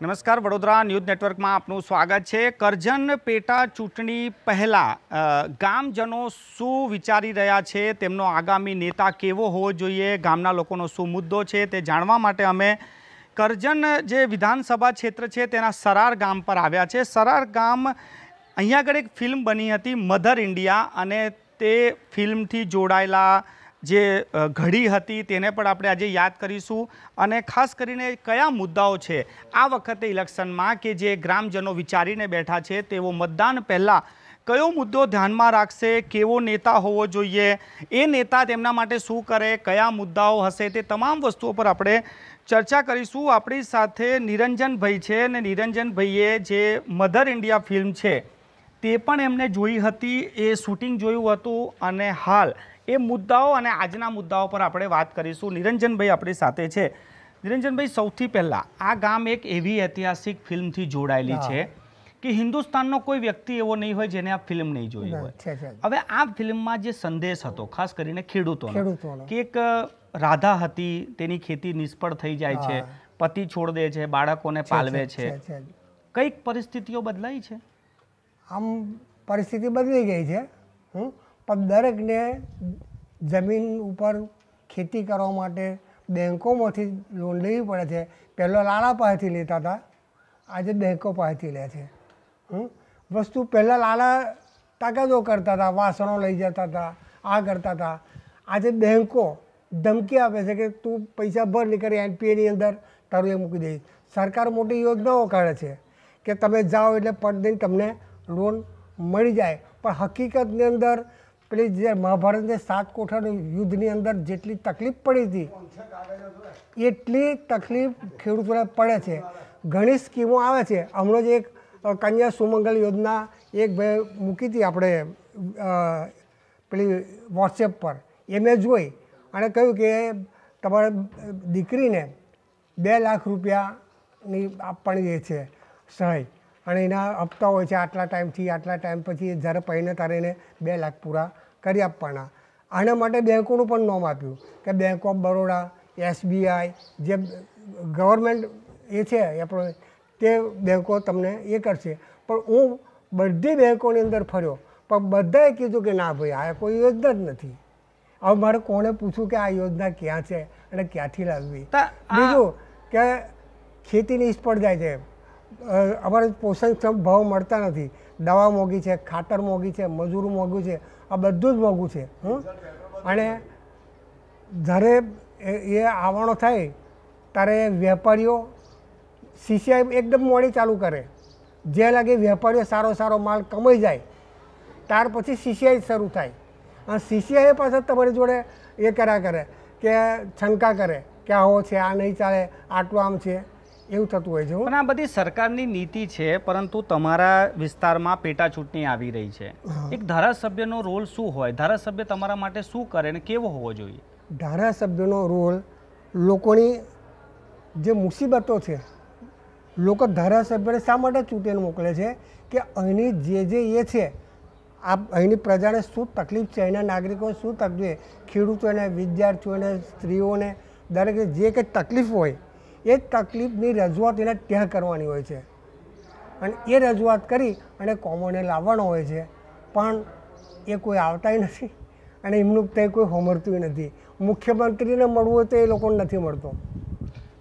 નમસ્કાર વડોદરા ન્યૂઝ નેટવર્કમાં આપનું સ્વાગત છે કરજણ પેટા ચૂંટણી પહેલાં ગામજનો શું વિચારી રહ્યા છે તેમનો આગામી નેતા કેવો હોવો જોઈએ ગામના લોકોનો શું મુદ્દો છે તે જાણવા માટે અમે કરજણ જે વિધાનસભા ક્ષેત્ર છે તેના સરાર ગામ પર આવ્યા છે સરાર ગામ અહીંયા આગળ એક ફિલ્મ બની હતી મધર ઇન્ડિયા અને તે ફિલ્મથી જોડાયેલા જે ઘડી હતી તેને પણ આપણે આજે યાદ કરીશું અને ખાસ કરીને કયા મુદ્દાઓ છે આ વખતે ઇલેક્શનમાં કે જે ગ્રામજનો વિચારીને બેઠા છે તેઓ મતદાન પહેલાં કયો મુદ્દો ધ્યાનમાં રાખશે કેવો નેતા હોવો જોઈએ એ નેતા તેમના માટે શું કરે કયા મુદ્દાઓ હશે તે તમામ વસ્તુઓ પર આપણે ચર્ચા કરીશું આપણી સાથે નિરંજનભાઈ છે અને નિરંજનભાઈએ જે મધર ઇન્ડિયા ફિલ્મ છે તે પણ એમને જોઈ હતી એ શૂટિંગ જોયું હતું અને હાલ એ મુદ્દાઓ અને આજના મુદ્દાઓ પર આપણે વાત કરીશું નિરંજનભાઈ આપણી સાથે છે નિરંજનભાઈ સૌથી પહેલાં આ ગામ એક એવી ઐતિહાસિક ફિલ્મથી જોડાયેલી છે કે હિન્દુસ્તાનનો કોઈ વ્યક્તિ એવો નહીં હોય જેને આ ફિલ્મ નહીં જોઈ હોય હવે આ ફિલ્મમાં જે સંદેશ હતો ખાસ કરીને ખેડૂતો કે એક રાધા હતી તેની ખેતી નિષ્ફળ થઈ જાય છે પતિ છોડ દે છે બાળકોને પાલવે છે કઈક પરિસ્થિતિઓ બદલાઈ છે આમ પરિસ્થિતિ બદલી ગઈ છે હું પણ દરેકને જમીન ઉપર ખેતી કરવા માટે બેન્કોમાંથી લોન લેવી પડે છે પહેલાં લાલા પાસેથી લેતા હતા આજે બેંકો પાસેથી લે છે વસ્તુ પહેલાં લાલા તાકાદો કરતા હતા વાસણો લઈ જતા હતા આ કરતા હતા આજે બેંકો ધમકી આપે છે કે તું પૈસા ભર નીકળી એનપીએની અંદર તારું એ મૂકી દઈશ સરકાર મોટી યોજનાઓ કરે છે કે તમે જાઓ એટલે પર દિન તમને લોન મળી જાય પણ હકીકતની અંદર પેલી જે મહાભારતને સાત કોઠાનું યુદ્ધની અંદર જેટલી તકલીફ પડી હતી એટલી તકલીફ ખેડૂતોને પડે છે ઘણી સ્કીમો આવે છે હમણાં જ એક કન્યા સુમંગલ યોજના એક ભાઈ મૂકી હતી આપણે પેલી વોટ્સએપ પર એ મેં જોઈ અને કહ્યું કે તમારા દીકરીને બે લાખ રૂપિયાની આપવાની એ છે સહાય અને એના હપ્તા હોય છે આટલા ટાઈમથી આટલા ટાઈમ પછી જ્યારે પૈને તારે એને બે લાખ પૂરા કરી આપવાના આના માટે બેંકોનું પણ નોમ આપ્યું કે બેંક ઓફ બરોડા એસબીઆઈ જે ગવર્મેન્ટ એ છે આપણો તે બેંકો તમને એ કરશે પણ હું બધી બેંકોની અંદર ફર્યો પણ બધાએ કીધું કે ના ભાઈ આ કોઈ યોજના જ નથી હવે મારે કોણે પૂછવું કે આ યોજના ક્યાં છે અને ક્યાંથી લાવવી બીજું કે ખેતી નિષ્ફળ જાય છે અમારે પોષણક્ષમ ભાવ મળતા નથી દવા મોંઘી છે ખાતર મોંઘી છે મજૂર મોંઘું છે આ બધું જ મોંઘું છે અને જ્યારે એ આવવાનો થાય ત્યારે વેપારીઓ સીસીઆઈ એકદમ મોડી ચાલુ કરે જે લાગે વેપારીઓ સારો સારો માલ કમાઈ જાય ત્યાર પછી સીસીઆઈ શરૂ થાય અને સીસીઆઈ પાછળ તમારી જોડે એ કર્યા કરે કે શંકા કરે કે આવો છે આ નહીં ચાલે આટલું આમ છે એવું થતું હોય છે પણ આ બધી સરકારની નીતિ છે પરંતુ તમારા વિસ્તારમાં પેટા ચૂંટણી આવી રહી છે એક ધારાસભ્યનો રોલ શું હોય ધારાસભ્ય તમારા માટે શું કરે અને કેવો હોવો જોઈએ ધારાસભ્યનો રોલ લોકોની જે મુસીબતો છે લોકો ધારાસભ્યને શા માટે ચૂંટીને મોકલે છે કે અહીંની જે જે એ છે આ અહીંની પ્રજાને શું તકલીફ છે અહીંના નાગરિકો શું તકલીફ ખેડૂતોને વિદ્યાર્થીઓને સ્ત્રીઓને દરેક જે કંઈ તકલીફ હોય એ જ તકલીફની રજૂઆત એને ત્યાં કરવાની હોય છે અને એ રજૂઆત કરી અને કોમોને લાવવાનો હોય છે પણ એ કોઈ આવતાય નથી અને એમનું તે કોઈ હોમરતું નથી મુખ્યમંત્રીને મળવું હોય તો એ લોકોને નથી મળતો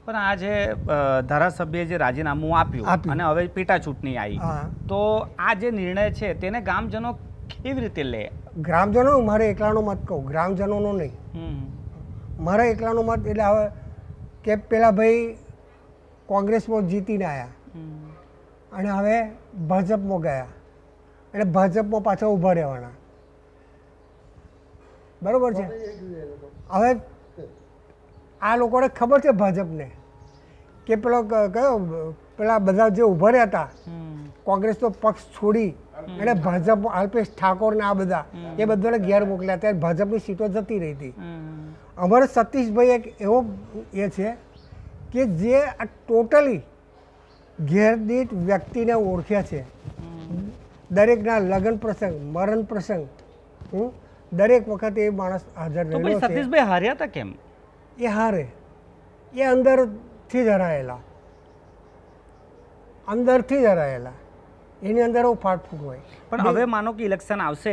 પણ આ જે ધારાસભ્યએ જે રાજીનામું આપ્યું અને હવે પેટા ચૂંટણી આવી તો આ જે નિર્ણય છે તેને ગ્રામજનો કેવી રીતે લે ગ્રામજનો મારે એકલાનો મત કહું ગ્રામજનોનો નહીં મારા એકલાનો મત એટલે હવે કે પેલા ભાઈ કોંગ્રેસમાં જીતીને આવ્યા અને હવે ભાજપમાં ગયા એટલે ભાજપમાં પાછા ઊભા રહેવાના બરોબર છે હવે આ લોકોને ખબર છે ભાજપને કે પેલો કયો પેલા બધા જે ઊભા રહ્યા હતા કોંગ્રેસનો પક્ષ છોડી અને ભાજપ અલ્પેશ ઠાકોર ને આ બધા એ બધાને ઘેર મોકલ્યા ત્યારે ભાજપની સીટો જતી રહી હતી અમારે સતીશભાઈ એક એવો એ છે કે જે આ ટોટલી ઘેરદીઠ વ્યક્તિને ઓળખ્યા છે દરેકના લગ્ન પ્રસંગ મરણ પ્રસંગ હું દરેક વખતે એ માણસ હાજર રહેલો સતીશભાઈ હાર્યા હતા કેમ એ હારે એ અંદરથી જ હરાયેલા અંદરથી જ હરાયેલા એની અંદર બહુ ફાટફૂટ હોય પણ હવે માનો કે ઇલેક્શન આવશે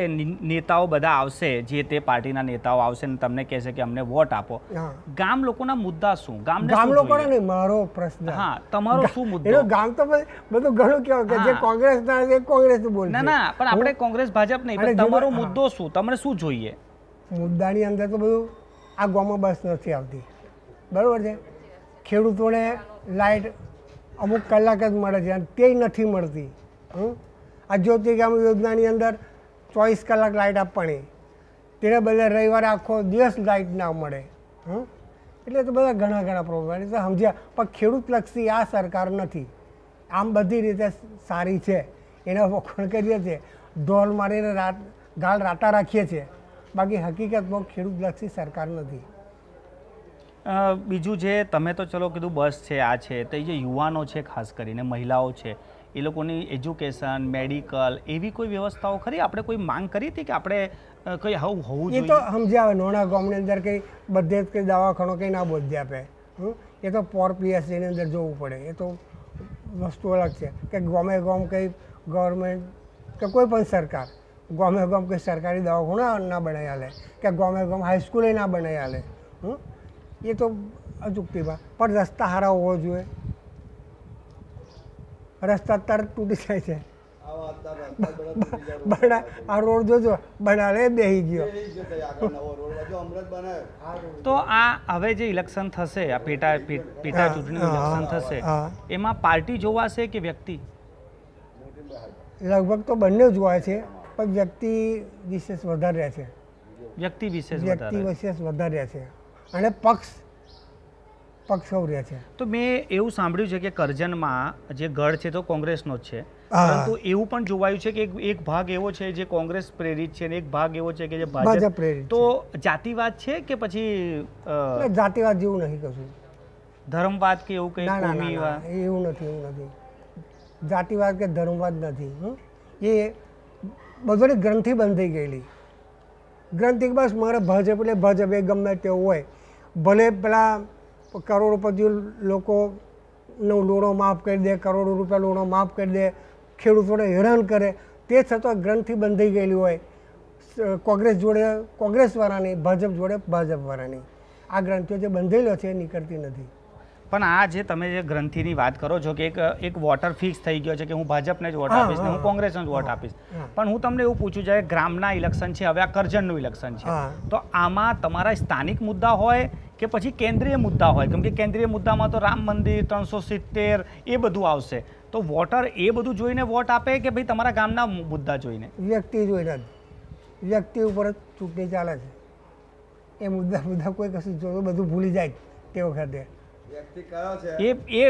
નેતાઓ બધા આવશે જે તે પાર્ટીના નેતાઓ આવશે ને તમને કહેશે કે અમને વોટ આપો ગામ લોકોના મુદ્દા શું ગામ ગામ લોકોના નહીં મારો પ્રશ્ન હા તમારો શું મુદ્દો ગામ તો બધું ઘણું કહેવાય કે જે કોંગ્રેસ ના કોંગ્રેસ બોલે ના ના પણ આપણે કોંગ્રેસ ભાજપ નહીં પણ તમારો મુદ્દો શું તમને શું જોઈએ મુદ્દાની અંદર તો બધું આ ગામમાં બસ નથી આવતી બરાબર છે ખેડૂતોને લાઇટ અમુક કલાક જ મળે છે અને તે નથી મળતી આ જ્યોતિગામ યોજનાની અંદર ચોવીસ કલાક લાઇટ આપવાની તેને બદલે રવિવારે આખો દિવસ લાઇટ ના મળે હં એટલે તો બધા ઘણા ઘણા પ્રોબ્લેમ એટલે સમજ્યા પણ ખેડૂતલક્ષી આ સરકાર નથી આમ બધી રીતે સારી છે એને વખાણ કરીએ છીએ ઢોલ મારીને રાત ગાળ રાતા રાખીએ છીએ બાકી હકીકતમાં ખેડૂતલક્ષી સરકાર નથી બીજું જે તમે તો ચલો કીધું બસ છે આ છે તો એ જે યુવાનો છે ખાસ કરીને મહિલાઓ છે એ લોકોની એજ્યુકેશન મેડિકલ એવી કોઈ વ્યવસ્થાઓ ખરી આપણે કોઈ માંગ કરી હતી કે આપણે કંઈ આવું હોવું જોઈએ એ તો સમજાવે નોણા ગામની અંદર કંઈ બધે જ કંઈ દવાખાનો કંઈ ના બોધી આપે એ તો પોર પીએસસીની અંદર જોવું પડે એ તો વસ્તુ અલગ છે કે ગમે ગામ કંઈ ગવર્મેન્ટ કે કોઈ પણ સરકાર ગમે ગમ કંઈ સરકારી દવાખાના ના બનાવી હાલે કે ગમે ગમ હાઈસ્કૂલે ના બનાવી હાલે એ તો અચૂકતીમાં પણ રસ્તા સારા હોવો જોઈએ રસ્તા તરત તૂટી જાય છે આ રોડ જોજો બડાળે બેહી ગયો તો આ હવે જે ઇલેક્શન થશે આ પેટા પેટા ઇલેક્શન થશે એમાં પાર્ટી જોવાશે કે વ્યક્તિ લગભગ તો બંને જોવાય છે પણ વ્યક્તિ વિશેષ વધારે છે વ્યક્તિ વિશેષ વ્યક્તિ વિશેષ વધારે છે અને પક્ષ પક્ષો રહે છે તો મેં એવું સાંભળ્યું છે કે કરજણમાં જે ગઢ છે તો કોંગ્રેસનો જ છે પરંતુ એવું પણ જોવાયું છે કે એક ભાગ એવો છે જે કોંગ્રેસ પ્રેરિત છે અને એક ભાગ એવો છે કે જે ભાજપ પ્રેરિત તો જાતિવાદ છે કે પછી જાતિવાદ જેવું નથી કશું ધર્મવાદ કે એવું કંઈ એવું નથી એવું નથી જાતિવાદ કે ધર્મવાદ નથી એ બધાની ગ્રંથિ બંધ થઈ ગયેલી ગ્રંથિ બસ મારે ભાજપ એટલે ભાજપ એ ગમે તેવું હોય ભલે પેલા કરોડોપતિઓ લોકોનો લૂણો માફ કરી દે કરોડો રૂપિયા લૂણો માફ કરી દે ખેડૂતોને હેરાન કરે તે છતાં ગ્રંથિ બંધાઈ ગયેલી હોય કોંગ્રેસ જોડે કોંગ્રેસવાળાની ભાજપ જોડે ભાજપવાળાની આ ગ્રંથિઓ જે બંધેલો છે એ નીકળતી નથી પણ આ જે તમે જે ગ્રંથિની વાત કરો છો કે એક એક વોટર ફિક્સ થઈ ગયો છે કે હું ભાજપને જ વોટ આપીશ ને હું કોંગ્રેસને જ વોટ આપીશ પણ હું તમને એવું પૂછું છે ગ્રામના ઇલેક્શન છે હવે આ કરજણનું ઇલેક્શન છે તો આમાં તમારા સ્થાનિક મુદ્દા હોય કે પછી કેન્દ્રીય મુદ્દા હોય કેમ કે કેન્દ્રીય મુદ્દામાં તો રામ મંદિર ત્રણસો સિત્તેર એ બધું આવશે તો વોટર એ બધું જોઈને વોટ આપે કે ભાઈ તમારા ગામના મુદ્દા જોઈને વ્યક્તિ જોઈને વ્યક્તિ ઉપર જ ચૂંટણી ચાલે છે એ મુદ્દા મુદ્દા કોઈ કશું જો બધું ભૂલી જાય તે વખતે એ એ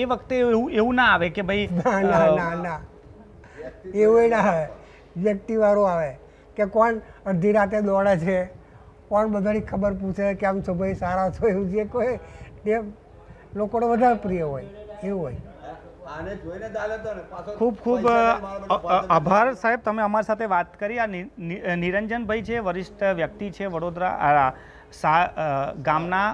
એ વખતે એવું એવું ના આવે કે ભાઈ ના ના ના ના એવું ના આવે વ્યક્તિવાળો આવે કે કોણ અડધી રાતે દોડે છે કોણ બધાની ખબર પૂછે કે કેમ છો ભાઈ સારા છો એવું જે કોઈ તે લોકોને વધારે પ્રિય હોય એવું હોય ખૂબ ખૂબ આભાર સાહેબ તમે અમારી સાથે વાત કરી આ નિરંજનભાઈ છે વરિષ્ઠ વ્યક્તિ છે વડોદરા ગામના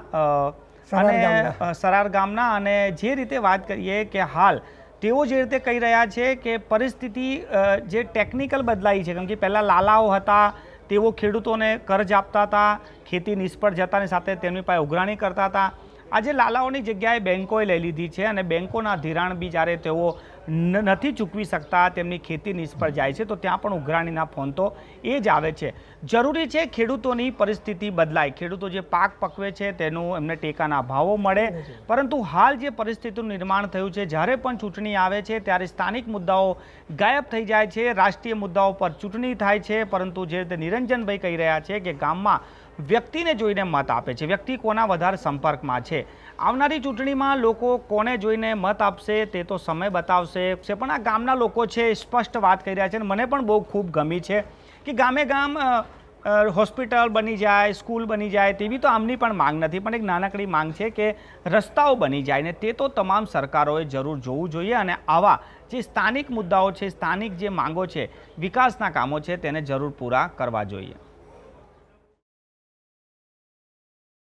અને સરાર ગામના અને જે રીતે વાત કરીએ કે હાલ તેઓ જે રીતે કહી રહ્યા છે કે પરિસ્થિતિ જે ટેકનિકલ બદલાઈ છે કેમ કે પહેલાં લાલાઓ હતા તેઓ ખેડૂતોને કરજ આપતા હતા ખેતી નિષ્ફળ જતાની સાથે તેમની પાસે ઉઘરાણી કરતા હતા આજે લાલાઓની જગ્યાએ બેન્કોએ લઈ લીધી છે અને બેન્કોના ધિરાણ બી જ્યારે તેઓ નથી ચૂકવી શકતા તેમની ખેતી નિષ્ફળ જાય છે તો ત્યાં પણ ઉઘરાણીના ફોન તો એ જ આવે છે જરૂરી છે ખેડૂતોની પરિસ્થિતિ બદલાય ખેડૂતો જે પાક પકવે છે તેનું એમને ટેકાના ભાવો મળે પરંતુ હાલ જે પરિસ્થિતિનું નિર્માણ થયું છે જ્યારે પણ ચૂંટણી આવે છે ત્યારે સ્થાનિક મુદ્દાઓ ગાયબ થઈ જાય છે રાષ્ટ્રીય મુદ્દાઓ પર ચૂંટણી થાય છે પરંતુ જે રીતે નિરંજનભાઈ કહી રહ્યા છે કે ગામમાં વ્યક્તિને જોઈને મત આપે છે વ્યક્તિ કોના વધારે સંપર્કમાં છે આવનારી ચૂંટણીમાં લોકો કોને જોઈને મત આપશે તે તો સમય બતાવશે આક્ષેપ છે પણ આ ગામના લોકો છે સ્પષ્ટ વાત કરી રહ્યા છે અને મને પણ બહુ ખૂબ ગમી છે કે ગામે ગામ હોસ્પિટલ બની જાય સ્કૂલ બની જાય તેવી તો આમની પણ માંગ નથી પણ એક નાનકડી માંગ છે કે રસ્તાઓ બની જાય ને તે તો તમામ સરકારોએ જરૂર જોવું જોઈએ અને આવા જે સ્થાનિક મુદ્દાઓ છે સ્થાનિક જે માંગો છે વિકાસના કામો છે તેને જરૂર પૂરા કરવા જોઈએ